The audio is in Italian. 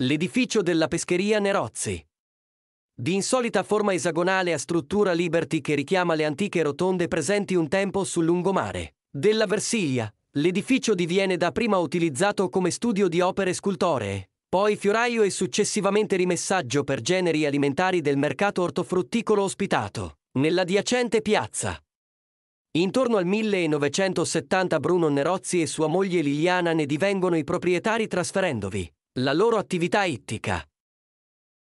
L'edificio della pescheria Nerozzi. Di insolita forma esagonale a struttura Liberty che richiama le antiche rotonde presenti un tempo sul lungomare. Della Versiglia, l'edificio diviene dapprima utilizzato come studio di opere scultoree, poi fioraio e successivamente rimessaggio per generi alimentari del mercato ortofrutticolo ospitato, nell'adiacente piazza. Intorno al 1970 Bruno Nerozzi e sua moglie Liliana ne divengono i proprietari trasferendovi la loro attività ittica